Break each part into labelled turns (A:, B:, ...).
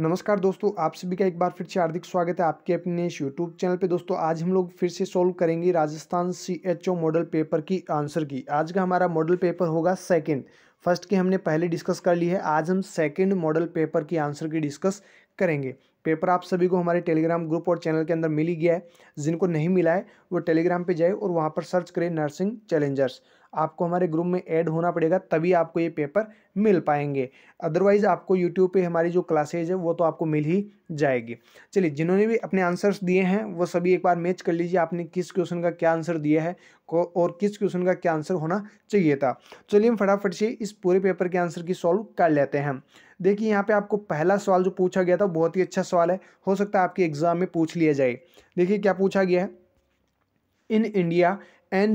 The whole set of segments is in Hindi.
A: नमस्कार दोस्तों आप सभी का एक बार फिर से हार्दिक स्वागत है आपके अपने इस यूट्यूब चैनल पे दोस्तों आज हम लोग फिर से सॉल्व करेंगे राजस्थान सीएचओ मॉडल पेपर की आंसर की आज का हमारा मॉडल पेपर होगा सेकंड फर्स्ट की हमने पहले डिस्कस कर ली है आज हम सेकंड मॉडल पेपर की आंसर की डिस्कस करेंगे पेपर आप सभी को हमारे टेलीग्राम ग्रुप और चैनल के अंदर मिल ही गया है जिनको नहीं मिला है वो टेलीग्राम पर जाए और वहाँ पर सर्च करें नर्सिंग चैलेंजर्स आपको हमारे ग्रुप में ऐड होना पड़ेगा तभी आपको ये पेपर मिल पाएंगे अदरवाइज़ आपको यूट्यूब पे हमारी जो क्लासेज है वो तो आपको मिल ही जाएगी चलिए जिन्होंने भी अपने आंसर्स दिए हैं वो सभी एक बार मैच कर लीजिए आपने किस क्वेश्चन का क्या आंसर दिया है और किस क्वेश्चन का क्या आंसर होना चाहिए था चलिए हम फटाफट से इस पूरे पेपर के आंसर की सॉल्व कर लेते हैं देखिए यहाँ पे आपको पहला सवाल जो पूछा गया था बहुत ही अच्छा सवाल है हो सकता है आपके एग्जाम में पूछ लिया जाए देखिए क्या पूछा गया है in India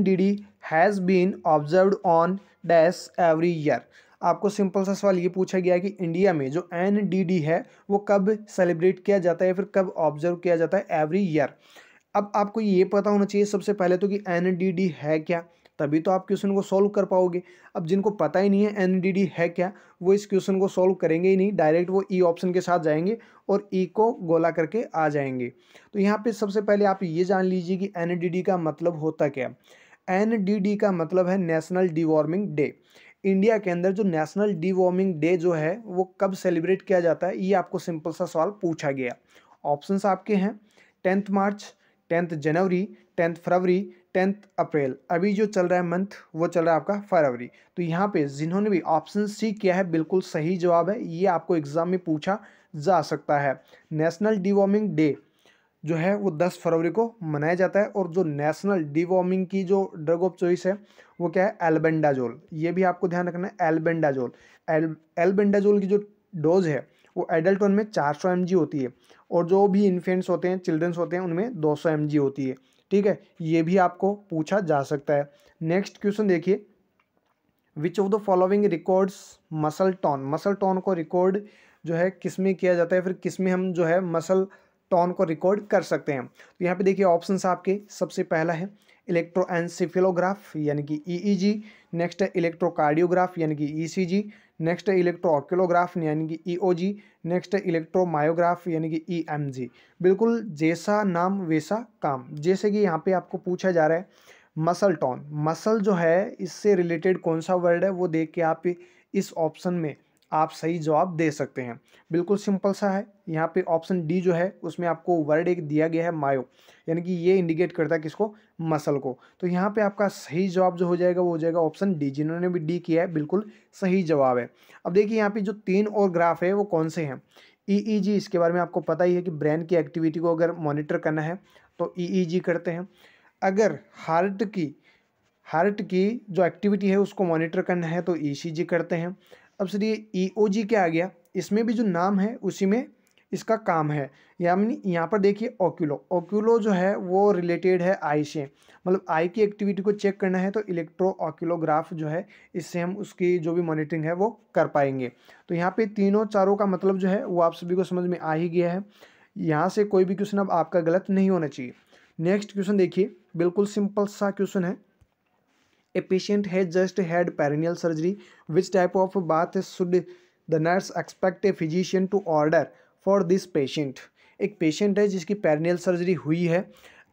A: D has been observe on dash every year आपको सिंपल सा सवाल ये पूछा गया है कि इंडिया में जो एन डी डी है वो कब सेलिब्रेट किया जाता है या फिर कब ऑब्जर्व किया जाता है एवरी ईयर अब आपको ये पता होना चाहिए सबसे पहले तो कि एन डी डी है क्या तभी तो आप क्वेश्चन को सॉल्व कर पाओगे अब जिनको पता ही नहीं है एन है क्या वो इस क्वेश्चन को सॉल्व करेंगे ही नहीं डायरेक्ट वो ई e ऑप्शन के साथ जाएंगे और ई e को गोला करके आ जाएंगे तो यहाँ पे सबसे पहले आप ये जान लीजिए कि एन का मतलब होता क्या एन का मतलब है नेशनल डिवॉर्मिंग डे इंडिया के अंदर जो नेशनल डिवॉर्मिंग डे जो है वो कब सेलिब्रेट किया जाता है ये आपको सिंपल सा सवाल पूछा गया ऑप्शन आपके हैं tenth March tenth January tenth February tenth April अभी जो चल रहा है मंथ वो चल रहा है आपका फरवरी तो यहाँ पे जिन्होंने भी ऑप्शन सी किया है बिल्कुल सही जवाब है ये आपको एग्ज़ाम में पूछा जा सकता है नेशनल डिवॉर्मिंग डे जो है वो 10 फरवरी को मनाया जाता है और जो नेशनल डिवॉर्मिंग की जो ड्रग ऑफ चॉइस है वो क्या है एल्बेंडाजोल ये भी आपको ध्यान रखना है एल्बेंडाजोल एल एल्बेंडाजोल की जो डोज है वो एडल्ट में चार सौ होती है और जो भी इन्फेंट्स होते हैं चिल्ड्रंस होते हैं उनमें दो सौ होती है ठीक है ये भी आपको पूछा जा सकता है नेक्स्ट क्वेश्चन देखिए which of the following records muscle tone muscle tone को रिकॉर्ड जो है किस में किया जाता है फिर किस में हम जो है मसल टॉन को रिकॉर्ड कर सकते हैं तो यहाँ पे देखिए ऑप्शंस आपके सबसे पहला है इलेक्ट्रोएनसिफेलोग्राफ यानी कि ईईजी नेक्स्ट है इलेक्ट्रोकार्डियोग्राफ यानी कि ईसीजी नेक्स्ट है इलेक्ट्रोऑक्यूलोग्राफ यानी कि ईओजी नेक्स्ट है इलेक्ट्रोमायोग्राफ यानी कि ईएमजी e बिल्कुल जैसा नाम वैसा काम जैसे कि यहाँ पे आपको पूछा जा रहा है मसल टोन मसल जो है इससे रिलेटेड कौन सा वर्ड है वो देख के आप इस ऑप्शन में आप सही जवाब दे सकते हैं बिल्कुल सिंपल सा है यहाँ पे ऑप्शन डी जो है उसमें आपको वर्ड एक दिया गया है मायो यानी कि ये इंडिकेट करता है किसको मसल को तो यहाँ पे आपका सही जवाब जो हो जाएगा वो हो जाएगा ऑप्शन डी जिन्होंने भी डी किया है बिल्कुल सही जवाब है अब देखिए यहाँ पे जो तीन और ग्राफ है वो कौन से हैं ईईजी e e इसके बारे में आपको पता ही है कि ब्रेन की एक्टिविटी को अगर मॉनिटर करना है तो ईईजी e करते हैं अगर हार्ट की हार्ट की जो एक्टिविटी है उसको मॉनिटर करना है तो ई करते हैं अब सर ये ई ओ जी क्या आ गया इसमें भी जो नाम है उसी में इसका काम है यानी यहाँ पर देखिए ओक्यूलो ओक्यूलो जो है वो रिलेटेड है आई से मतलब आई की एक्टिविटी को चेक करना है तो इलेक्ट्रो ऑक्यूलोग्राफ जो है इससे हम उसकी जो भी मॉनिटरिंग है वो कर पाएंगे तो यहाँ पे तीनों चारों का मतलब जो है वो आप सभी को समझ में आ ही गया है यहाँ से कोई भी क्वेश्चन अब आपका गलत नहीं होना चाहिए नेक्स्ट क्वेश्चन देखिए बिल्कुल सिंपल सा क्वेश्चन है a patient has just had perineal surgery which type of bath should the nurse expect a physician to order for this patient एक पेशेंट है जिसकी पेरिनियल सर्जरी हुई है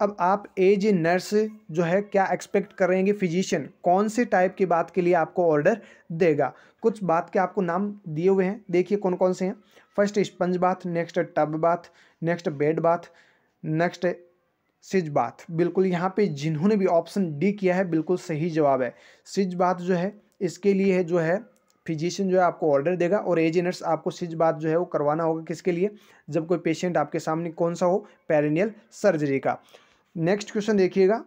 A: अब आप एज ए नर्स जो है क्या एक्सपेक्ट करेंगे फिजिशियन कौन से टाइप की बात के लिए आपको ऑर्डर देगा कुछ बात के आपको नाम दिए हुए हैं देखिए कौन कौन से हैं first sponge bath next tub bath next bed bath next sitz bath बिल्कुल यहाँ पे जिन्होंने भी ऑप्शन डी किया है बिल्कुल सही जवाब है सिजबाथ जो है इसके लिए जो है फिजिशियन जो है आपको ऑर्डर देगा और एजेनर्स आपको सिज बात जो है वो करवाना होगा किसके लिए जब कोई पेशेंट आपके सामने कौन सा हो पेरिनियल सर्जरी का नेक्स्ट क्वेश्चन देखिएगा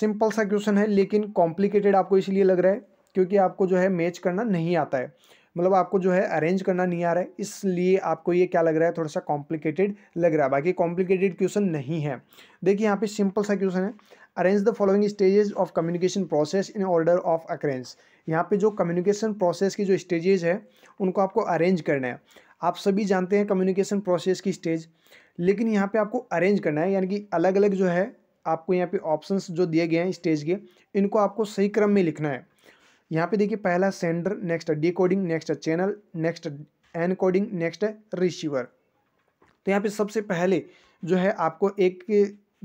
A: सिंपल सा क्वेश्चन है लेकिन कॉम्प्लिकेटेड आपको इसलिए लग रहा है क्योंकि आपको जो है मैच करना नहीं आता है मतलब आपको जो है अरेंज करना नहीं आ रहा है इसलिए आपको ये क्या लग रहा है थोड़ा सा कॉम्प्लिकेटेड लग रहा है बाकी कॉम्प्लिकेटेड क्वेश्चन नहीं है देखिए यहाँ पे सिंपल सा क्वेश्चन है arrange the following stages of communication process in order of occurrence यहाँ पे जो कम्युनिकेशन प्रोसेस की जो स्टेजेज है उनको आपको अरेंज करना है आप सभी जानते हैं कम्युनिकेशन प्रोसेस की स्टेज लेकिन यहाँ पर आपको अरेंज करना है यानी कि अलग अलग जो है आपको यहाँ पे ऑप्शंस जो दिए गए हैं स्टेज के इनको आपको सही क्रम में लिखना है यहाँ पे देखिए पहला sender next decoding next channel next encoding next receiver तो यहाँ पे सबसे पहले जो है आपको एक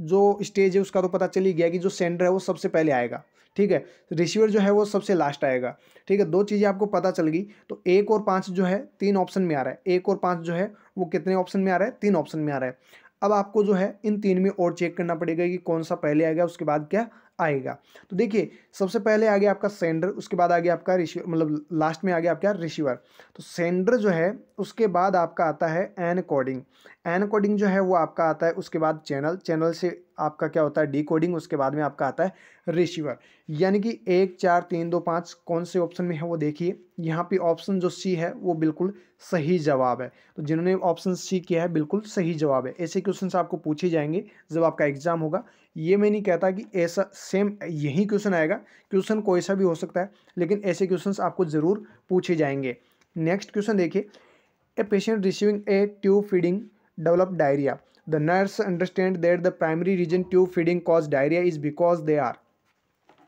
A: जो स्टेज है उसका तो पता चल ही गया कि जो सेंडर है वो सबसे पहले आएगा ठीक है रिसीवर तो जो है वो सबसे लास्ट आएगा ठीक है दो चीज़ें आपको पता चल गई तो एक और पाँच जो है तीन ऑप्शन में आ रहा है एक और पाँच जो है वो कितने ऑप्शन में आ रहा है तीन ऑप्शन में आ रहा है अब आपको जो है इन तीन में और चेक करना पड़ेगा कि कौन सा पहले आएगा उसके बाद क्या आएगा तो देखिए सबसे पहले आ गया आपका सेंडर उसके बाद आ गया आपका रिसीवर मतलब लास्ट में आ गया आपका रिसीवर तो सेंडर जो है उसके बाद आपका आता है एन कोडिंग एन कोडिंग जो है वो आपका आता है उसके बाद चैनल चैनल से आपका क्या होता है डी कोडिंग उसके बाद में आपका आता है रिसीवर यानी कि एक चार तीन दो पाँच कौन से ऑप्शन में है वो देखिए यहाँ पे ऑप्शन जो सी है वो बिल्कुल सही जवाब है तो जिन्होंने ऑप्शन सी किया है बिल्कुल सही जवाब है ऐसे क्वेश्चन आपको पूछे जाएंगे जब आपका एग्जाम होगा ये मैं नहीं कहता कि ऐसा सेम यही क्वेश्चन आएगा क्वेश्चन कोई सा भी हो सकता है लेकिन ऐसे क्वेश्चन आपको ज़रूर पूछे जाएंगे नेक्स्ट क्वेश्चन देखिए a patient receiving a tube feeding develop diarrhoea the nurse understand that the primary reason tube feeding cause diarrhoea is because they are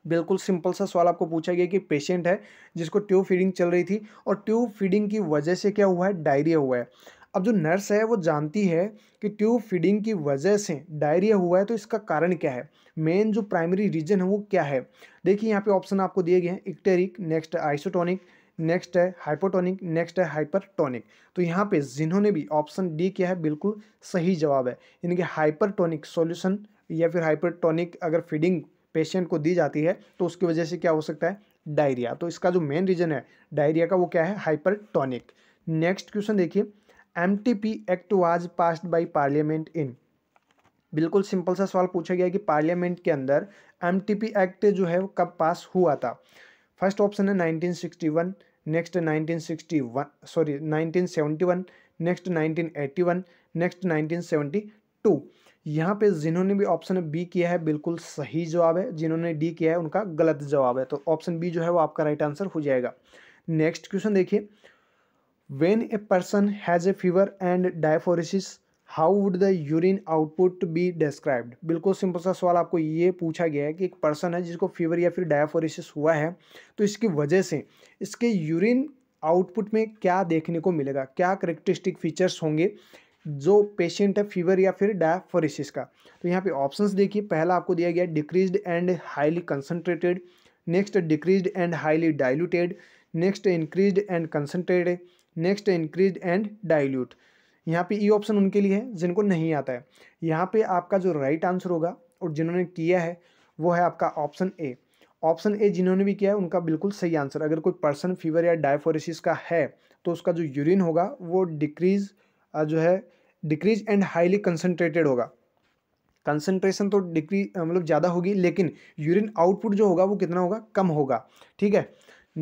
A: बिल्कुल सिंपल सा सवाल आपको पूछा गया कि पेशेंट है जिसको ट्यूब फीडिंग चल रही थी और ट्यूब फीडिंग की वजह से क्या हुआ है डायरिया हुआ है अब जो नर्स है वो जानती है कि ट्यूब फीडिंग की वजह से डायरिया हुआ है तो इसका कारण क्या है मेन जो प्राइमरी रीजन है वो क्या है देखिए यहाँ पे ऑप्शन आपको दिए गए हैं इक्टेरिक नेक्स्ट आइसोटोनिक नेक्स्ट है हाइपोटोनिक नेक्स्ट है हाइपरटोनिक तो यहाँ पे जिन्होंने भी ऑप्शन डी किया है बिल्कुल सही जवाब है यानी कि हाइपरटोनिक सॉल्यूशन या फिर हाइपरटोनिक अगर फीडिंग पेशेंट को दी जाती है तो उसकी वजह से क्या हो सकता है डायरिया तो इसका जो मेन रीजन है डायरिया का वो क्या है हाइपरटोनिक नेक्स्ट क्वेश्चन देखिए P act was passed by parliament in बिल्कुल सिंपल सा सवाल पूछा गया कि पार्लियामेंट के अंदर पी एक्ट जो है कब पास हुआ था फर्स्ट ऑप्शन है 1961 नेक्स्ट 1961 सॉरी 1971 नेक्स्ट 1981 नेक्स्ट 1972 यहाँ पे जिन्होंने भी ऑप्शन बी किया है बिल्कुल सही जवाब है जिन्होंने डी किया है उनका गलत जवाब है तो ऑप्शन बी जो है वो आपका राइट आंसर हो जाएगा नेक्स्ट क्वेश्चन देखिए when a person has a fever and diaphoresis how would the urine output be described बिल्कुल सिंपल सा सवाल आपको ये पूछा गया है कि एक पर्सन है जिसको फीवर या फिर डायफोरिसिस हुआ है तो इसकी वजह से इसके यूरिन आउटपुट में क्या देखने को मिलेगा क्या करेक्टरिस्टिक फीचर्स होंगे जो पेशेंट है फीवर या फिर डायफोरिसिस का तो यहाँ पे ऑप्शंस देखिए पहला आपको दिया गया decrease and highly concentrated next decrease and highly diluted next increase and concentrated next increase and dilute यहाँ पे ई e ऑप्शन उनके लिए है जिनको नहीं आता है यहाँ पे आपका जो राइट right आंसर होगा और जिन्होंने किया है वो है आपका ऑप्शन ए ऑप्शन ए जिन्होंने भी किया है उनका बिल्कुल सही आंसर अगर कोई पर्सन फीवर या डायफोरेसिस का है तो उसका जो यूरिन होगा वो डिक्रीज जो है डिक्रीज एंड हाईली कंसनट्रेटेड होगा कंसनट्रेशन तो डिक्री मतलब ज़्यादा होगी लेकिन यूरिन आउटपुट जो होगा वो कितना होगा कम होगा ठीक है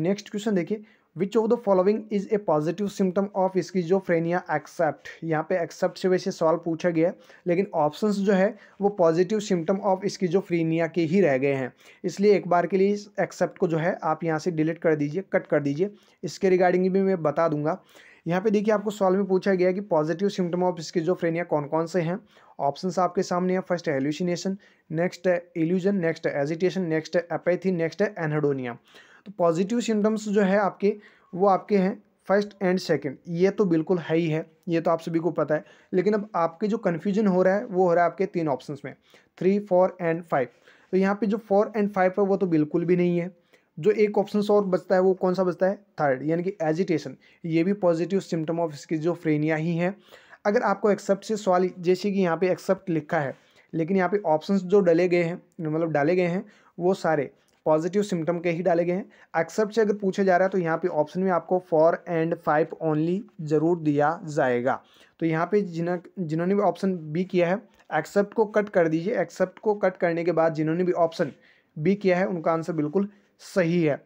A: नेक्स्ट क्वेश्चन देखिए which of the following is a positive symptom of इसकी जो फ्रेनिया एक्सेप्ट यहाँ पे एक्सेप्ट से वैसे सवाल पूछा गया लेकिन ऑप्शंस जो है वो पॉजिटिव सिम्टम ऑफ इसकी जो फ्रेनिया के ही रह गए हैं इसलिए एक बार के लिए इस एक्सेप्ट को जो है आप यहाँ से डिलीट कर दीजिए कट कर दीजिए इसके रिगार्डिंग भी मैं बता दूंगा यहाँ पे देखिए आपको सॉल्व में पूछा गया कि पॉजिटिव सिम्टम ऑफ फ्रेनिया कौन कौन से हैं ऑप्शंस आपके सामने हैं फर्स्ट है हेल्यूसिनेशन नेक्स्ट है इल्यूजन नेक्स्ट है एजिटेशन नेक्स्ट है अपैथी नेक्स्ट है एनहेडोनिया तो पॉजिटिव सिम्टम्स जो है आपके वो आपके हैं फर्स्ट एंड सेकंड ये तो बिल्कुल है ही है ये तो आप सभी को पता है लेकिन अब आपके जो कन्फ्यूजन हो रहा है वो हो रहा है आपके तीन ऑप्शन में थ्री फोर एंड फाइव तो यहाँ पे जो फोर एंड फाइव है वो तो बिल्कुल भी नहीं है जो एक ऑप्शन और बचता है वो कौन सा बचता है थर्ड यानी कि एजिटेशन ये भी पॉजिटिव सिम्टम ऑफ इसकी जो फ्रेनिया ही है अगर आपको एक्सेप्ट से सवाल जैसे कि यहाँ पे एक्सेप्ट लिखा है लेकिन यहाँ पे ऑप्शंस जो डले गए हैं मतलब डाले गए हैं वो सारे पॉजिटिव सिम्टम के ही डाले गए हैं एक्सेप्ट से अगर पूछा जा रहा है तो यहाँ पे ऑप्शन में आपको फॉर एंड फाइव ओनली ज़रूर दिया जाएगा तो यहाँ पे जिन्ह जिन्होंने भी ऑप्शन बी किया है एक्सेप्ट को कट कर दीजिए एक्सेप्ट को कट करने के बाद जिन्होंने भी ऑप्शन बी किया है उनका आंसर बिल्कुल सही है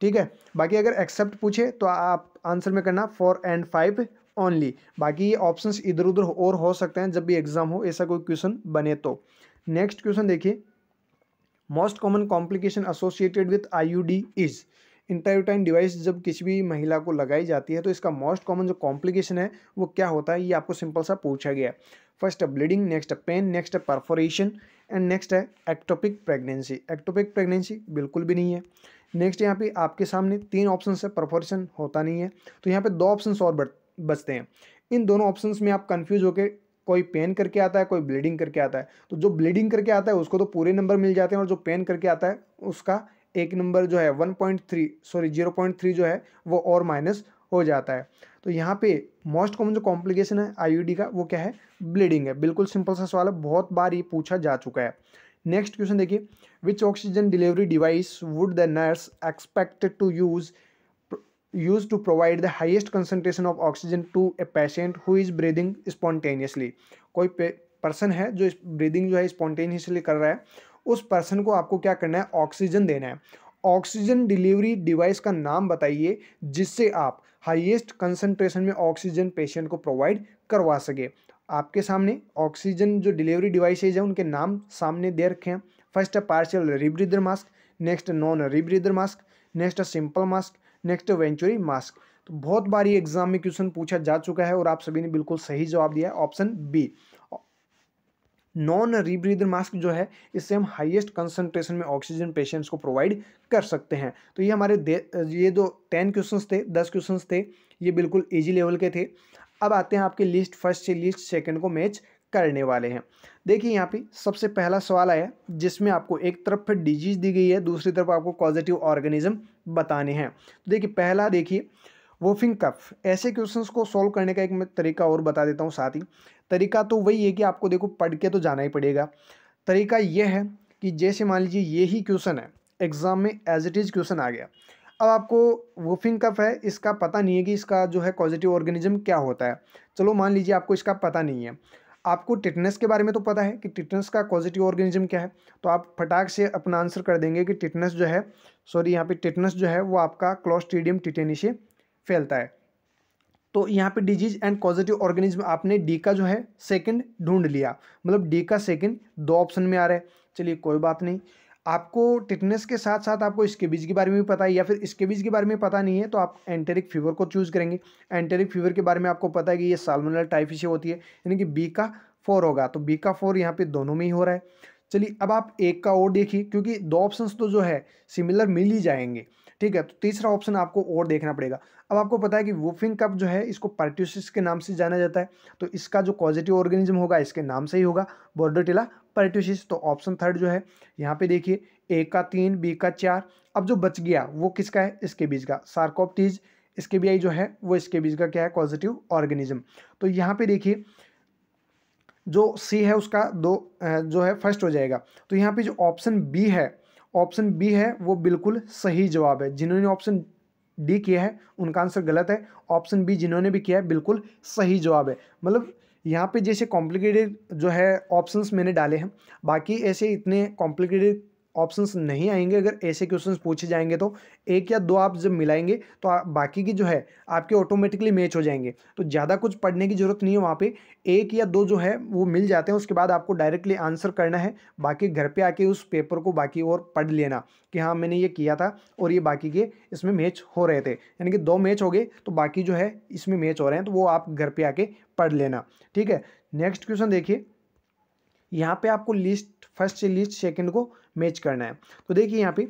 A: ठीक है बाकी अगर एक्सेप्ट पूछे तो आप आंसर में करना फोर एंड फाइव ओनली बाकी ये ऑप्शंस इधर उधर और हो सकते हैं जब भी एग्ज़ाम हो ऐसा कोई क्वेश्चन बने तो नेक्स्ट क्वेश्चन देखिए most common complication associated with D is intrauterine device जब किसी भी महिला को लगाई जाती है तो इसका मोस्ट कॉमन जो कॉम्प्लिकेशन है वो क्या होता है ये आपको सिंपल सा पूछा गया है फर्स्ट है ब्लीडिंग नेक्स्ट है पेन नेक्स्ट है परफोरेशन एंड नेक्स्ट है एक्टोपिक प्रेगनेंसी एक्टोपिक प्रेगनेंसी बिल्कुल भी नहीं है नेक्स्ट यहाँ पे आपके सामने तीन ऑप्शन है परफोरेशन होता नहीं है तो यहाँ पे दो ऑप्शन और बचते हैं इन दोनों ऑप्शन में आप कन्फ्यूज होकर कोई पेन करके आता है कोई ब्लीडिंग करके आता है तो जो ब्लीडिंग करके आता है उसको तो पूरे नंबर मिल जाते हैं और जो पेन करके आता है उसका एक नंबर जो है one point three sorry zero point three जो है वो और माइनस हो जाता है तो यहाँ पे मोस्ट कॉमन जो कॉम्प्लिकेशन है आईयूडी का वो क्या है ब्लीडिंग है बिल्कुल सिंपल सा सवाल है बहुत बार ये पूछा जा चुका है नेक्स्ट क्वेश्चन देखिए which oxygen delivery device would the nurse expected to use use to provide the highest concentration of oxygen to a patient who is breathing spontaneously कोई पर्सन है जो ब्रीदिंग जो है स्पॉन्टेनियसली कर रहा है उस पर्सन को आपको क्या करना है ऑक्सीजन देना है ऑक्सीजन डिलीवरी डिवाइस का नाम बताइए जिससे आप हाइएस्ट कंसनट्रेशन में ऑक्सीजन पेशेंट को प्रोवाइड करवा सके आपके सामने ऑक्सीजन जो डिलीवरी डिवाइसेज हैं उनके नाम सामने दे रखे हैं फर्स्ट है partial rebreather mask next non rebreather mask next है simple mask next venturi mask तो बहुत बार ये एग्जाम में क्वेश्चन पूछा जा चुका है और आप सभी ने बिल्कुल सही जवाब दिया है option B non rebreather mask जो है इससे हम हाईएस्ट कंसंट्रेशन में ऑक्सीजन पेशेंट्स को प्रोवाइड कर सकते हैं तो ये हमारे ये जो टेन क्वेश्चन थे दस क्वेश्चन थे ये बिल्कुल ईजी लेवल के थे अब आते हैं आपके लिस्ट फर्स्ट से लिस्ट सेकेंड को मैच करने वाले हैं देखिए यहाँ पे सबसे पहला सवाल आया जिसमें आपको एक तरफ डिजीज दी गई है दूसरी तरफ आपको पॉजिटिव ऑर्गेनिज्म बताने हैं तो देखिए पहला देखिए वोफिंग कफ ऐसे क्वेश्चंस को सॉल्व करने का एक मैं तरीका और बता देता हूँ साथ ही तरीका तो वही है कि आपको देखो पढ़ के तो जाना ही पड़ेगा तरीका यह है कि जैसे मान लीजिए ये ही क्वेश्चन है एग्ज़ाम में एज इट इज़ क्वेश्चन आ गया अब आपको फिंग कफ है इसका पता नहीं है कि इसका जो है पॉजिटिव ऑर्गेनिज्म क्या होता है चलो मान लीजिए आपको इसका पता नहीं है आपको टिटनेस के बारे में तो पता है कि टिटनेस का पॉजिटिव ऑर्गेनिज्म क्या है तो आप फटाक से अपना आंसर कर देंगे कि टिटनेस जो है सॉरी यहाँ पे टिटनेस जो है वो आपका क्लॉस्ट्रीडियम टिटेनिशिया फैलता है तो यहाँ पे डिजीज एंड पॉजिटिव ऑर्गेनिज्म आपने डी का जो है सेकंड ढूंढ लिया मतलब डी का सेकंड दो ऑप्शन में आ रहा है चलिए कोई बात नहीं आपको टिटनेस के साथ साथ आपको स्केबीज के बारे में भी पता है या फिर स्केबीज के बारे में पता नहीं है तो आप एंटेरिक फीवर को चूज़ करेंगे एंटेरिक फीवर के बारे में आपको पता है कि ये सालमोनल टाइफी होती है यानी कि बी का फोर होगा तो बी का फोर यहाँ पे दोनों में ही हो रहा है चलिए अब आप एक का और देखिए क्योंकि दो ऑप्शंस तो जो है सिमिलर मिल ही जाएंगे ठीक है तो तीसरा ऑप्शन आपको और देखना पड़ेगा अब आपको पता है कि वूफिंग कप जो है इसको पर्ट्यूसिस के नाम से जाना जाता है तो इसका जो पॉजिटिव ऑर्गेनिज्म होगा इसके नाम से ही होगा बोर्डोटिला पर्ट्यूसिस तो ऑप्शन थर्ड जो है यहाँ पे देखिए ए का तीन बी का चार अब जो बच गया वो किसका है इसके बीज का सार्कोप्टीज इसके बी जो है वो इसके बीज का क्या है पॉजिटिव ऑर्गेनिज्म तो यहाँ पे देखिए जो सी है उसका दो जो है फर्स्ट हो जाएगा तो यहाँ पे जो ऑप्शन बी है ऑप्शन बी है वो बिल्कुल सही जवाब है जिन्होंने ऑप्शन डी किया है उनका आंसर गलत है ऑप्शन बी जिन्होंने भी किया है बिल्कुल सही जवाब है मतलब यहाँ पे जैसे कॉम्प्लिकेटेड जो है ऑप्शंस मैंने डाले हैं बाकी ऐसे इतने कॉम्प्लिकेटेड ऑप्शंस नहीं आएंगे अगर ऐसे क्वेश्चंस पूछे जाएंगे तो एक या दो आप जब मिलाएंगे तो आ, बाकी की जो है आपके ऑटोमेटिकली मैच हो जाएंगे तो ज़्यादा कुछ पढ़ने की ज़रूरत नहीं है वहाँ पे एक या दो जो है वो मिल जाते हैं उसके बाद आपको डायरेक्टली आंसर करना है बाकी घर पे आके उस पेपर को बाकी और पढ़ लेना कि हाँ मैंने ये किया था और ये बाकी के इसमें मैच हो रहे थे यानी कि दो मैच हो गए तो बाकी जो है इसमें मैच हो रहे हैं तो वो आप घर पर आके पढ़ लेना ठीक है नेक्स्ट क्वेश्चन देखिए यहाँ पर आपको लिस्ट फर्स्ट से लिस्ट सेकेंड को मैच करना है तो देखिए यहाँ पे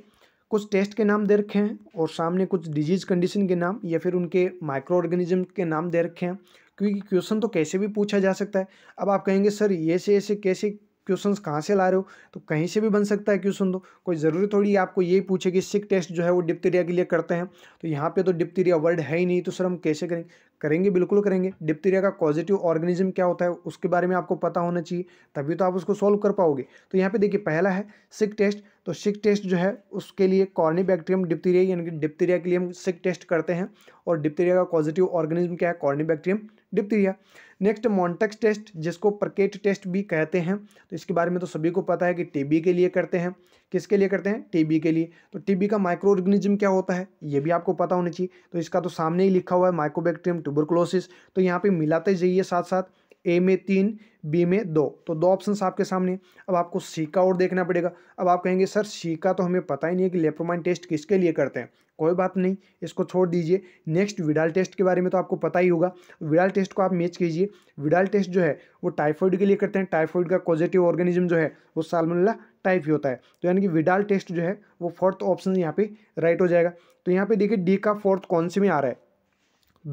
A: कुछ टेस्ट के नाम दे रखे हैं और सामने कुछ डिजीज़ कंडीशन के नाम या फिर उनके माइक्रो ऑर्गेनिज्म के नाम दे रखे हैं क्योंकि क्वेश्चन तो कैसे भी पूछा जा सकता है अब आप कहेंगे सर ये से ऐसे कैसे क्वेश्चंस कहाँ से ला रहे हो तो कहीं से भी बन सकता है क्वेश्चन तो कोई ज़रूरी थोड़ी आपको यही पूछे कि सिक टेस्ट जो है वो डिप्तीरिया के लिए करते हैं तो यहाँ पे तो डिप्तीरिया वर्ड है ही नहीं तो सर हम कैसे करेंगे करेंगे बिल्कुल करेंगे डिप्तीरिया का पॉजिटिव ऑर्गेनिज्म क्या होता है उसके बारे में आपको पता होना चाहिए तभी तो आप उसको सॉल्व कर पाओगे तो यहाँ पे देखिए पहला है सिक टेस्ट तो सिक टेस्ट जो है उसके लिए कॉर्नी बैक्टीरियम डिप्तीरिया यानी कि डिप्तीरिया के लिए हम सिक टेस्ट करते हैं और डिप्तीरिया का पॉजिटिव ऑर्गेनिज्म क्या है Corynebacterium diphtheria next Mantoux test जिसको प्रकेट टेस्ट भी कहते हैं तो इसके बारे में तो सभी को पता है कि टीबी के लिए करते हैं किसके लिए करते हैं टीबी के लिए तो टीबी का माइक्रो ऑर्गेनिज्म क्या होता है ये भी आपको पता होना चाहिए तो इसका तो सामने ही लिखा हुआ है माइक्रोबैक्टीरियम ट्यूबरकुलोसिस तो यहाँ पर मिलाते जाइए साथ साथ ए में तीन बी में दो तो दो ऑप्शंस आपके सामने अब आपको सी का और देखना पड़ेगा अब आप कहेंगे सर सी का तो हमें पता ही नहीं है कि लेप्रोमाइन टेस्ट किसके लिए करते हैं कोई बात नहीं इसको छोड़ दीजिए नेक्स्ट विडाल टेस्ट के बारे में तो आपको पता ही होगा विडाल टेस्ट को आप मैच कीजिए विडाल टेस्ट जो है वो टाइफॉइड के लिए करते हैं टाइफॉइड का पॉजिटिव ऑर्गेनिज्म जो है वो सालमोनेला टाइप ही होता है तो यानी कि विडाल टेस्ट जो है वो फोर्थ ऑप्शन यहाँ पे राइट हो जाएगा तो यहाँ पे देखिए डी का फोर्थ कौन से में आ रहा है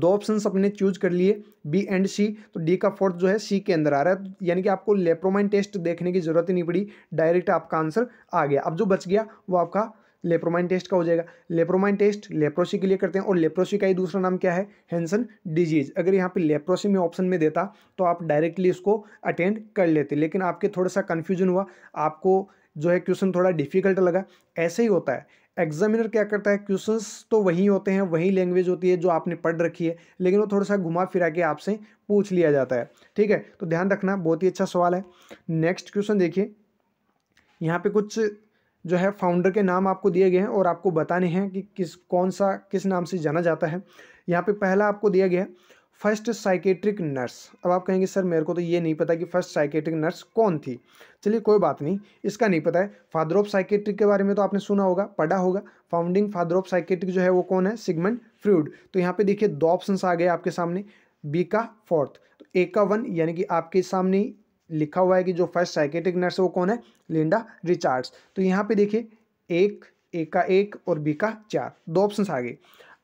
A: दो ऑप्शन अपने चूज कर लिए बी एंड सी तो डी का फोर्थ जो है सी के अंदर आ रहा है तो यानी कि आपको लेप्रोमाइन टेस्ट देखने की जरूरत ही नहीं पड़ी डायरेक्ट आपका आंसर आ गया अब जो बच गया वो आपका लेप्रोमाइन टेस्ट का हो जाएगा लेप्रोमाइन टेस्ट लेप्रोसी के लिए करते हैं और लेप्रोसी का ही दूसरा नाम क्या है हैंसन डिजीज़ अगर यहाँ पे लेप्रोसी में ऑप्शन में देता तो आप डायरेक्टली इसको अटेंड कर लेते लेकिन आपके थोड़ा सा कन्फ्यूजन हुआ आपको जो है क्वेश्चन थोड़ा डिफिकल्ट लगा ऐसे ही होता है एग्जामिनर क्या करता है क्वेश्चंस तो वही होते हैं वही लैंग्वेज होती है जो आपने पढ़ रखी है लेकिन वो थोड़ा सा घुमा फिरा के आपसे पूछ लिया जाता है ठीक है तो ध्यान रखना बहुत ही अच्छा सवाल है नेक्स्ट क्वेश्चन देखिए यहाँ पे कुछ जो है फाउंडर के नाम आपको दिए गए हैं और आपको बताने हैं कि किस कौन सा किस नाम से जाना जाता है यहाँ पे पहला आपको दिया गया है फर्स्ट साइकेट्रिक नर्स अब आप कहेंगे सर मेरे को तो ये नहीं पता कि फर्स्ट साइकेट्रिक नर्स कौन थी चलिए कोई बात नहीं इसका नहीं पता है फादर ऑफ साइकेट्रिक के बारे में तो आपने सुना होगा पढ़ा होगा फाउंडिंग फादर ऑफ साइकेट्रिक जो है वो कौन है सिगमेंट फ्रूड तो यहाँ पे देखिए दो ऑप्शन आ गए आपके सामने बी का फोर्थ तो ए का वन यानी कि आपके सामने लिखा हुआ है कि जो फर्स्ट साइकेटिक नर्स है वो कौन है लिंडा रिचार्ड्स तो यहाँ पे देखिए एक ए का एक और बी का चार दो ऑप्शन आ गए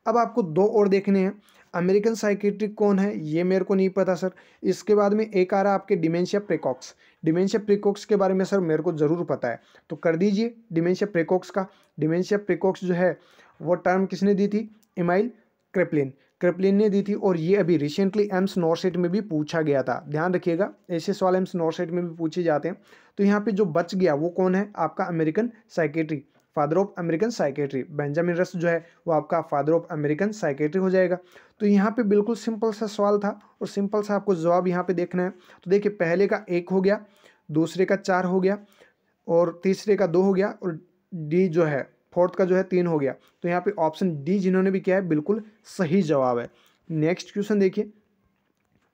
A: अब आपको दो और देखने हैं अमेरिकन साइकेट्रिक कौन है ये मेरे को नहीं पता सर इसके बाद में एक आ रहा आपके डिमेंशिया प्रेकॉक्स डिमेंशिया प्रेकॉक्स के बारे में सर मेरे को ज़रूर पता है तो कर दीजिए डिमेंशिया प्रेकॉक्स का डिमेंशिया प्रेकॉक्स जो है वो टर्म किसने दी थी इमाइल क्रेपलिन क्रिपलिन ने दी थी और ये अभी रिसेंटली एम्स नॉर्सेट में भी पूछा गया था ध्यान रखिएगा ऐसे सवाल एम्स नॉर्सेट में भी पूछे जाते हैं तो यहाँ पे जो बच गया वो कौन है आपका American psychiatry father of American psychiatry Benjamin Rush जो है वो आपका फादर ऑफ अमेरिकन साइकेट्री हो जाएगा तो यहाँ पे बिल्कुल सिंपल सा सवाल था और सिंपल सा आपको जवाब यहाँ पे देखना है तो देखिए पहले का एक हो गया दूसरे का चार हो गया और तीसरे का दो हो गया और डी जो है फोर्थ का जो है तीन हो गया तो यहाँ पे ऑप्शन डी जिन्होंने भी किया है बिल्कुल सही जवाब है नेक्स्ट क्वेश्चन देखिए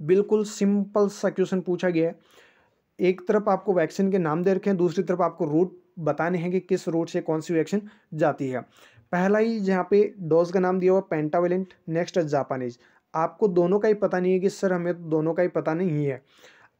A: बिल्कुल सिंपल सा क्वेश्चन पूछा गया है एक तरफ आपको वैक्सीन के नाम दे रखे हैं दूसरी तरफ आपको रूट बताने हैं कि किस रूट से कौन सी वैक्सीन जाती है पहला ही जहाँ पे डोज का नाम दिया हुआ पेंटावेलेंट नेक्स्ट जापानीज आपको दोनों का ही पता नहीं है कि सर हमें तो दोनों का ही पता नहीं है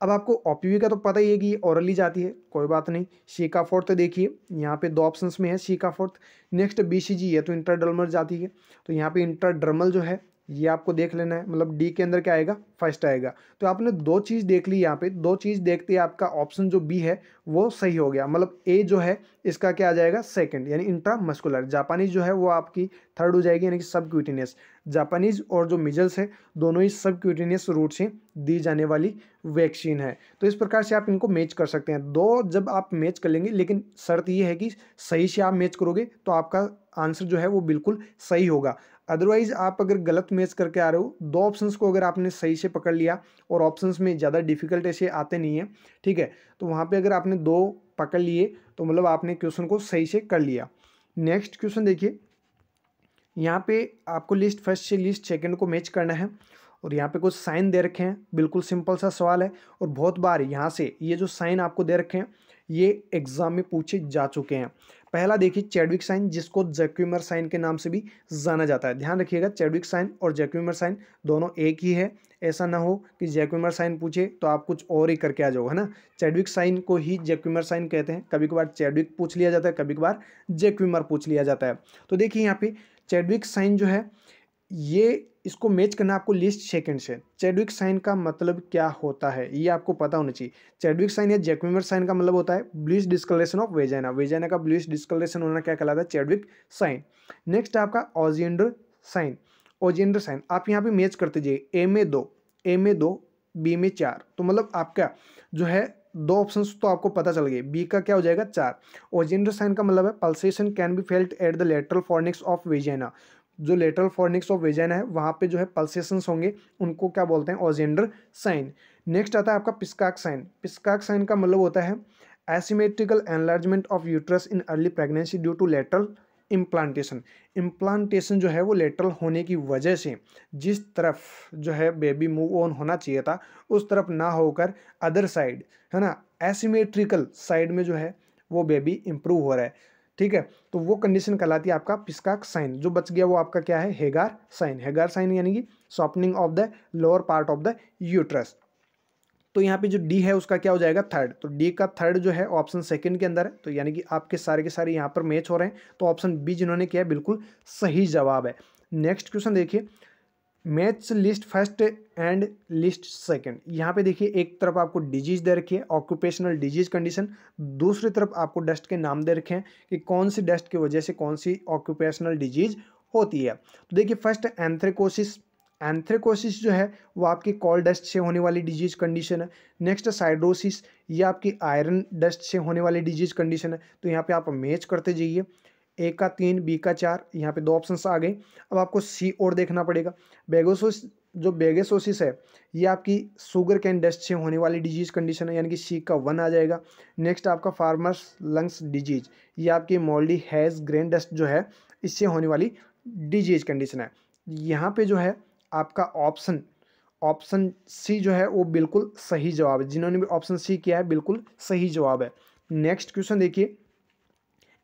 A: अब आपको ओपीवी का तो पता ही है कि ये औरली जाती है कोई बात नहीं शीका फोर्थ तो देखिए यहाँ पे दो ऑप्शन में है शीका फोर्थ नेक्स्ट बीसीजी है तो इंटरडर्मल जाती है तो यहाँ पे इंटरडर्मल जो है ये आपको देख लेना है मतलब डी के अंदर क्या आएगा फर्स्ट आएगा तो आपने दो चीज़ देख ली यहाँ पे दो चीज़ देखते ही आपका ऑप्शन जो बी है वो सही हो गया मतलब ए जो है इसका क्या आ जाएगा सेकंड यानी इंट्रा मस्कुलर जापानीज जो है वो आपकी थर्ड हो जाएगी यानी कि सब क्यूटीनियस जापानीज और जो मिजल्स है दोनों ही सब क्यूटीनियस रूट से दी जाने वाली वैक्सीन है तो इस प्रकार से आप इनको मैच कर सकते हैं दो जब आप मैच कर लेंगे लेकिन शर्त ये है कि सही से आप मैच करोगे तो आपका आंसर जो है वो बिल्कुल सही होगा अदरवाइज आप अगर गलत मैच करके आ रहे हो दो ऑप्शंस को अगर आपने सही से पकड़ लिया और ऑप्शंस में ज़्यादा डिफिकल्ट ऐसे आते नहीं है ठीक है तो वहाँ पे अगर आपने दो पकड़ लिए तो मतलब आपने क्वेश्चन को सही से कर लिया नेक्स्ट क्वेश्चन देखिए यहाँ पे आपको लिस्ट फर्स्ट से लिस्ट सेकेंड को मैच करना है और यहाँ पे कुछ साइन दे रखे हैं बिल्कुल सिंपल सा सवाल है और बहुत बार यहाँ से ये जो साइन आपको दे रखे हैं ये एग्ज़ाम में पूछे जा चुके हैं पहला देखिए चैडविक साइन जिसको जैक्यूमर साइन के नाम से भी जाना जाता है ध्यान रखिएगा चैडविक साइन और जैक्यूमर साइन दोनों एक ही है ऐसा ना हो कि जैक्यूमर साइन पूछे तो आप कुछ और ही करके आ जाओ है ना चैडविक साइन को ही जैक्यूमर साइन कहते हैं कभी कभार चैडविक पूछ लिया जाता है कभी कभार जैक्यूमर पूछ लिया जाता है तो देखिए यहाँ पे चैडविक साइन जो है ये इसको मैच करना आपको लिस्ट सेकेंड से चेडविक साइन का मतलब क्या होता है ये आपको पता होना चाहिए चेडविक साइन या जैकमेमर साइन का मतलब होता है bluish discoloration of vagina vagina का ब्लूस डिस्कलरेशन होना क्या कहलाता है चेडविक साइन नेक्स्ट आपका ओजेंडर साइन ओजेंडर साइन आप यहाँ पे मैच करते जाइए ए में दो ए में दो बी में चार तो मतलब आपका जो है दो ऑप्शंस तो आपको पता चल गए बी का क्या हो जाएगा चार ओजेंडर साइन का मतलब है pulsation can be felt at the lateral fornix of vagina जो लेटरल फॉर्निक्स ऑफ वेजाइना है वहाँ पे जो है पल्सेशंस होंगे उनको क्या बोलते हैं ओजेंडर साइन नेक्स्ट आता है आपका पिस्काक साइन पिस्काक साइन का मतलब होता है asymmetrical enlargement of uterus in early pregnancy due to lateral implantation implantation जो है वो लेटरल होने की वजह से जिस तरफ जो है बेबी मूव ऑन होना चाहिए था उस तरफ ना होकर अदर साइड है ना एसीमेट्रिकल साइड में जो है वो बेबी इम्प्रूव हो रहा है ठीक है तो वो कंडीशन कहलाती है आपका पिस्काक साइन जो बच गया वो आपका क्या है हेगार साइन हेगार साइन यानी कि softening of the lower part of the uterus तो यहाँ पे जो डी है उसका क्या हो जाएगा थर्ड तो डी का थर्ड जो है ऑप्शन सेकंड के अंदर है तो यानी कि आपके सारे के सारे यहाँ पर मैच हो रहे हैं तो ऑप्शन बी जिन्होंने किया बिल्कुल सही जवाब है नेक्स्ट क्वेश्चन देखिए maths list first and list second यहाँ पे देखिए एक तरफ आपको डिजीज दे रखी है ऑक्यूपेशनल डिजीज कंडीशन दूसरी तरफ आपको डस्ट के नाम दे रखे हैं कि कौन सी डस्ट की वजह से कौन सी ऑक्यूपेशनल डिजीज होती है तो देखिए फर्स्ट एंथ्रेकोसिस एंथ्रेकोसिस जो है वो आपकी कॉल डस्ट से होने वाली डिजीज कंडीशन है नेक्स्ट साइड्रोसिस ये आपकी आयरन डस्ट से होने वाली डिजीज कंडीशन है तो यहाँ पे आप मैच करते जाइए ए का तीन बी का चार यहाँ पे दो ऑप्शन आ गए अब आपको सी और देखना पड़ेगा बेगोसोस जो बेगेसोसिस है ये आपकी शुगर कैन डस्ट से होने वाली डिजीज कंडीशन है यानी कि सी का वन आ जाएगा नेक्स्ट आपका फार्मर्स लंग्स डिजीज ये आपकी मोल्डी हैज ग्रेन डस्ट जो है इससे होने वाली डिजीज कंडीशन है यहाँ पे जो है आपका ऑप्शन ऑप्शन सी जो है वो बिल्कुल सही जवाब है जिन्होंने भी ऑप्शन सी किया है बिल्कुल सही जवाब है नेक्स्ट क्वेश्चन देखिए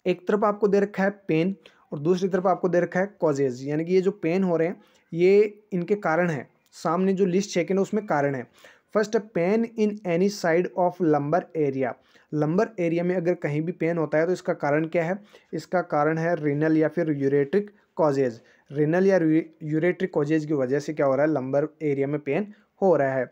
A: एक तरफ आपको दे रखा है पेन और दूसरी तरफ आपको दे रखा है कॉजेज यानी कि ये जो पेन हो रहे हैं ये इनके कारण है सामने जो लिस्ट चेक है उसमें कारण है first pain in any side of lumbar area lumbar area में अगर कहीं भी पेन होता है तो इसका कारण क्या है इसका कारण है रिनल या फिर यूरेट्रिक कॉजेज रिनल या यूरेट्रिक कॉजेज की वजह से क्या हो रहा है लंबर एरिया में पेन हो रहा है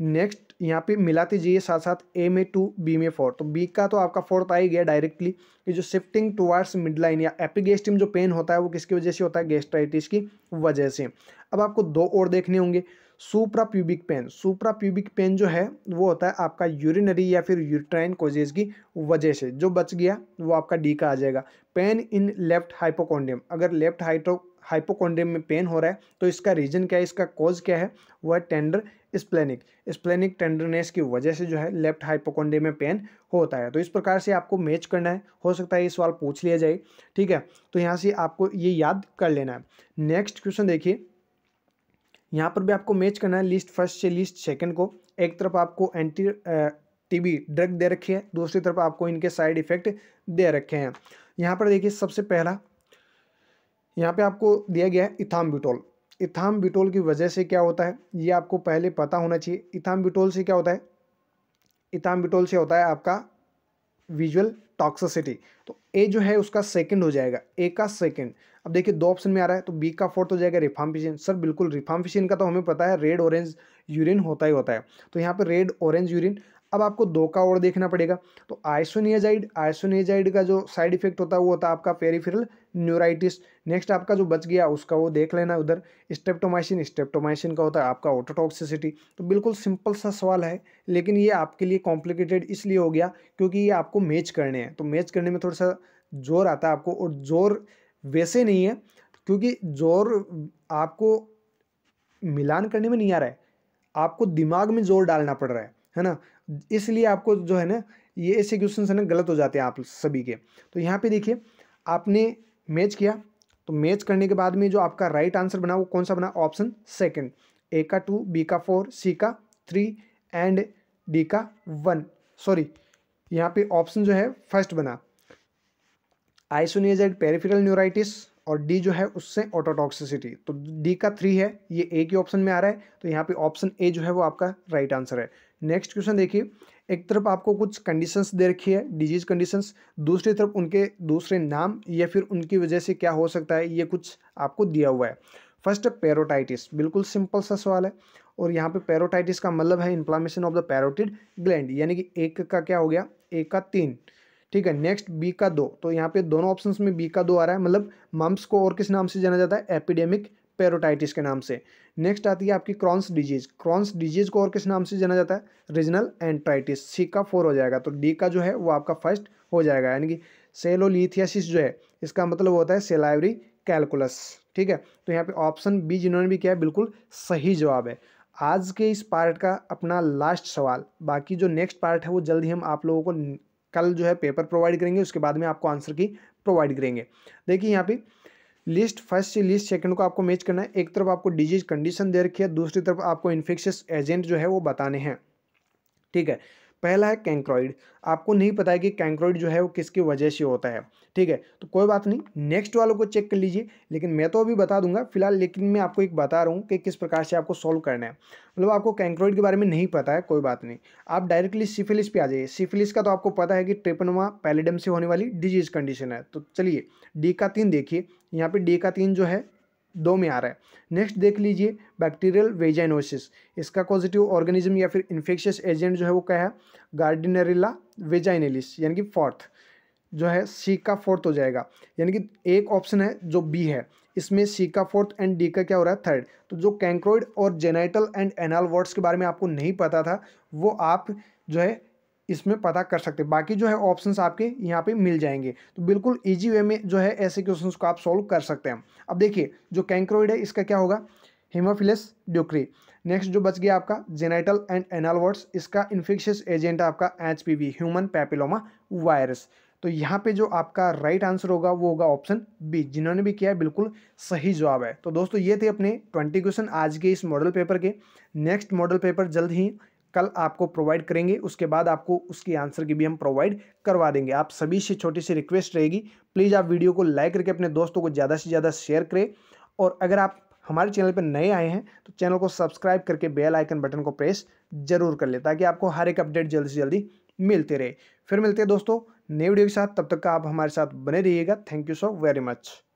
A: नेक्स्ट यहाँ पे मिलाते जाइए साथ साथ ए में टू बी में फोर तो बी का तो आपका फोर्थ आ ही गया डायरेक्टली ये जो शिफ्टिंग टुवार्ड्स मिड लाइन या एपिगेस्टिम जो पेन होता है वो किसकी वजह से होता है गेस्ट्राइटिस की वजह से अब आपको दो और देखने होंगे suprapubic pain suprapubic pain जो है वो होता है आपका यूरिनरी या फिर यूट्राइन कोजेज की वजह से जो बच गया वो आपका डी का आ जाएगा पेन इन लेफ्ट हाइपोकोंडियम अगर लेफ्ट हाइटो हाइपोकॉन्ड्रियम में पेन हो रहा है तो इसका रीज़न क्या है इसका कॉज क्या है वह है टेंडर स्प्लेनिक स्प्लेनिक टेंडरनेस की वजह से जो है लेफ्ट हाइपोकॉन्ड्रिया में पेन होता है तो इस प्रकार से आपको मैच करना है हो सकता है ये सवाल पूछ लिया जाए ठीक है तो यहाँ से आपको ये याद कर लेना है नेक्स्ट क्वेश्चन देखिए यहाँ पर भी आपको मैच करना है लिस्ट फर्स्ट से लिस्ट सेकेंड को एक तरफ आपको एंटी टीबी ड्रग दे रखी है दूसरी तरफ आपको इनके साइड इफेक्ट दे रखे हैं यहाँ पर देखिए सबसे पहला यहाँ पे आपको दिया गया है इथाम बिटोल इथाम बिटोल की वजह से क्या होता है ये आपको पहले पता होना चाहिए इथाम बिटोल से क्या होता है इथाम बिटोल से होता है आपका विजुअल टॉक्सिसिटी तो ए जो है उसका सेकंड हो जाएगा ए का सेकंड अब देखिए दो ऑप्शन में आ रहा है तो बी का फोर्थ हो जाएगा रिफाम्फिशन सर बिल्कुल रिफार्मफिशिन का तो हमें पता है रेड ऑरेंज यूरिन होता ही होता है तो यहाँ पे रेड ऑरेंज यूरिन अब आपको दो का और देखना पड़ेगा तो आइसोनियाजाइड आइसोनियाजाइड का जो साइड इफेक्ट होता है वो होता है आपका पेरीफिरल न्यूराइटिस नेक्स्ट आपका जो बच गया उसका वो देख लेना उधर स्टेप्टोमाइसिन स्टेप्टोमाइसिन का होता है आपका ऑटोटॉक्सिसिटी तो बिल्कुल सिंपल सा सवाल है लेकिन ये आपके लिए कॉम्प्लिकेटेड इसलिए हो गया क्योंकि ये आपको मैच करने हैं तो मैच करने में थोड़ा सा जोर आता है आपको और जोर वैसे नहीं है क्योंकि जोर आपको मिलान करने में नहीं आ रहा है आपको दिमाग में जोर डालना पड़ रहा है है ना इसलिए आपको जो है ना ये ऐसे क्वेश्चन है ना गलत हो जाते हैं आप सभी के तो यहाँ पे देखिए आपने मैच किया तो मैच करने के बाद में जो आपका राइट आंसर बना वो कौन सा बना ऑप्शन सेकंड ए का टू बी का फोर सी का थ्री एंड डी का वन सॉरी यहाँ पे ऑप्शन जो है फर्स्ट बना एड पेरिफेरल न्यूराइटिस और डी जो है उससे ऑटोटॉक्सिसिटी तो डी का थ्री है ये ए के ऑप्शन में आ रहा है तो यहाँ पे ऑप्शन ए जो है वो आपका राइट right आंसर है नेक्स्ट क्वेश्चन देखिए एक तरफ आपको कुछ कंडीशंस दे रखी है डिजीज कंडीशंस दूसरी तरफ उनके दूसरे नाम या फिर उनकी वजह से क्या हो सकता है ये कुछ आपको दिया हुआ है फर्स्ट पेरोटाइटिस बिल्कुल सिंपल सा सवाल है और यहाँ पे पेरोटाइटिस का मतलब है inflammation of the parotid gland यानी कि एक का क्या हो गया एक का तीन ठीक है नेक्स्ट बी का दो तो यहाँ पे दोनों ऑप्शन में बी का दो आ रहा है मतलब मम्स को और किस नाम से जाना जाता है एपिडेमिक पेरोटाइटिस के नाम से नेक्स्ट आती है आपकी क्रॉन्स डिजीज क्रॉन्स डिजीज को और किस नाम से जाना जाता है रीजनल एंट्राइटिस सी का फोर हो जाएगा तो डी का जो है वो आपका फर्स्ट हो जाएगा यानी कि सेलोलीथियासिस जो है इसका मतलब होता है सेलाइवरी कैलकुलस ठीक है तो यहाँ पे ऑप्शन बी जिन्होंने भी किया है बिल्कुल सही जवाब है आज के इस पार्ट का अपना लास्ट सवाल बाकी जो नेक्स्ट पार्ट है वो जल्दी हम आप लोगों को कल जो है पेपर प्रोवाइड करेंगे उसके बाद में आपको आंसर की प्रोवाइड करेंगे देखिए यहाँ पे लिस्ट फर्स्ट से लिस्ट सेकंड को आपको मैच करना है एक तरफ आपको डिजीज कंडीशन दे रखी है दूसरी तरफ आपको इन्फेक्शियस एजेंट जो है वो बताने हैं ठीक है पहला है कैंक्रॉइड आपको नहीं पता है कि कैंक्रॉइड जो है वो किसकी वजह से होता है ठीक है तो कोई बात नहीं नेक्स्ट वालों को चेक कर लीजिए लेकिन मैं तो अभी बता दूंगा फिलहाल लेकिन मैं आपको एक बता रहा हूँ कि किस प्रकार से आपको सॉल्व करना है मतलब आपको कैंक्रॉइड के बारे में नहीं पता है कोई बात नहीं आप डायरेक्टली सिफिलिस पर आ जाइए सिफिलिस का तो आपको पता है कि ट्रिपनवा पैलिडम से होने वाली डिजीज कंडीशन है तो चलिए डी का तीन देखिए यहाँ पर डी का तीन जो है दो में आ रहा है नेक्स्ट देख लीजिए बैक्टीरियल वेजाइनोसिस इसका पॉजिटिव ऑर्गेनिज्म या फिर इन्फेक्शियस एजेंट जो है वो क्या है गार्डिनरिला वेजाइनेलिस यानी कि फोर्थ जो है सी का फोर्थ हो जाएगा यानी कि एक ऑप्शन है जो बी है इसमें सी का फोर्थ एंड डी का क्या हो रहा है थर्ड तो जो कैंक्रोइड और जेनाइटल एंड एनाल वर्ड्स के बारे में आपको नहीं पता था वो आप जो है इसमें पता कर सकते हैं बाकी जो है ऑप्शंस आपके यहाँ पे मिल जाएंगे तो बिल्कुल इजी वे में जो है ऐसे क्वेश्चंस को आप सॉल्व कर सकते हैं अब देखिए जो कैंक्रोइड है इसका क्या होगा हेमोफिलस ड्यूक्री नेक्स्ट जो बच गया आपका जेनाइटल एंड एनाल वर्ड्स इसका इन्फेक्शियस एजेंट आपका एच ह्यूमन पैपिलोमा वायरस तो यहाँ पे जो आपका राइट आंसर होगा वो होगा ऑप्शन बी जिन्होंने भी किया है बिल्कुल सही जवाब है तो दोस्तों ये थे अपने ट्वेंटी क्वेश्चन आज के इस मॉडल पेपर के नेक्स्ट मॉडल पेपर जल्द ही कल आपको प्रोवाइड करेंगे उसके बाद आपको उसकी आंसर की भी हम प्रोवाइड करवा देंगे आप सभी से छोटी सी रिक्वेस्ट रहेगी प्लीज़ आप वीडियो को लाइक करके अपने दोस्तों को ज़्यादा से ज़्यादा शेयर करें और अगर आप हमारे चैनल पर नए आए हैं तो चैनल को सब्सक्राइब करके बेल आइकन बटन को प्रेस जरूर कर ले ताकि आपको हर एक अपडेट जल्दी से जल्दी मिलते रहे फिर मिलते हैं दोस्तों नए वीडियो के साथ तब तक का आप हमारे साथ बने रहिएगा thank you so very much